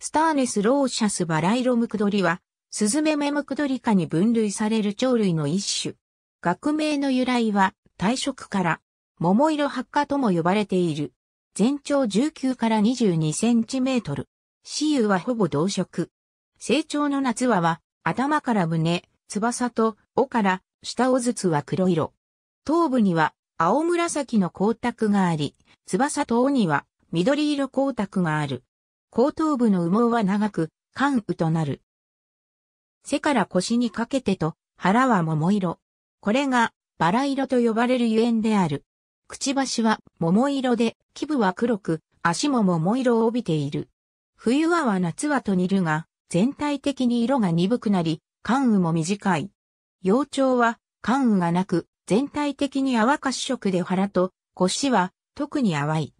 スターネスローシャスバライロムクドリは、スズメメムクドリ科に分類される鳥類の一種。学名の由来は、退色から、桃色発火とも呼ばれている。全長19から22センチメートル。雌雄はほぼ同色。成長の夏は、頭から胸、翼と尾から下尾ずつは黒色。頭部には青紫の光沢があり、翼と尾には緑色光沢がある。後頭部の羽毛は長く、関羽となる。背から腰にかけてと、腹は桃色。これが、バラ色と呼ばれるゆえんである。くちばしは桃色で、基部は黒く、足も桃色を帯びている。冬はは夏はと似るが、全体的に色が鈍くなり、関羽も短い。幼鳥は関羽がなく、全体的に淡褐色で腹と腰は特に淡い。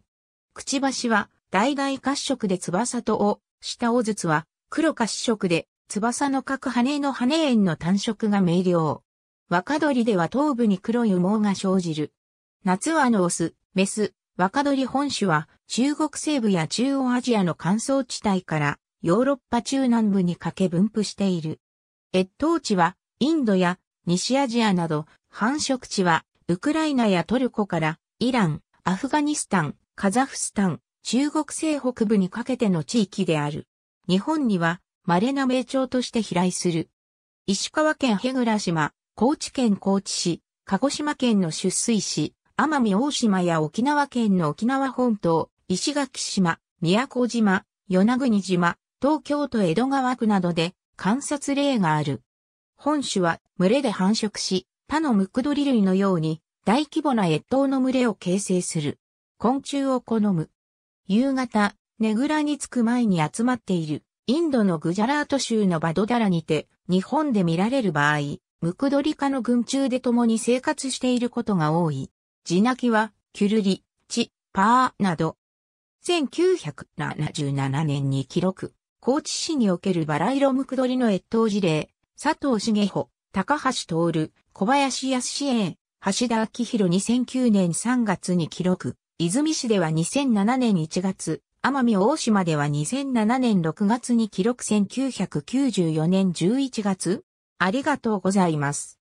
くちばしは大外褐色で翼と尾、下尾筒は黒褐色で翼の各羽の羽縁の単色が明瞭。若鳥では頭部に黒い羽毛が生じる。夏はのオス、メス、若鳥本種は中国西部や中央アジアの乾燥地帯からヨーロッパ中南部にかけ分布している。越冬地はインドや西アジアなど繁殖地はウクライナやトルコからイラン、アフガニスタン、カザフスタン、中国西北部にかけての地域である。日本には稀な名鳥として飛来する。石川県へ倉島、高知県高知市、鹿児島県の出水市、奄美大島や沖縄県の沖縄本島、石垣島、宮古島、与那国島、東京都江戸川区などで観察例がある。本種は群れで繁殖し、他のムクドリ類のように大規模な越冬の群れを形成する。昆虫を好む。夕方、ねぐらに着く前に集まっている、インドのグジャラート州のバドダラにて、日本で見られる場合、ムクドリ科の群中で共に生活していることが多い。地鳴きは、キュルリ、チ、パーなど。1977年に記録、高知市におけるバラ色ムクドリの越冬事例、佐藤茂穂、高橋徹、小林康援、橋田昭宏2009年3月に記録。泉市では2007年1月、奄美大島では2007年6月に記録1994年11月ありがとうございます。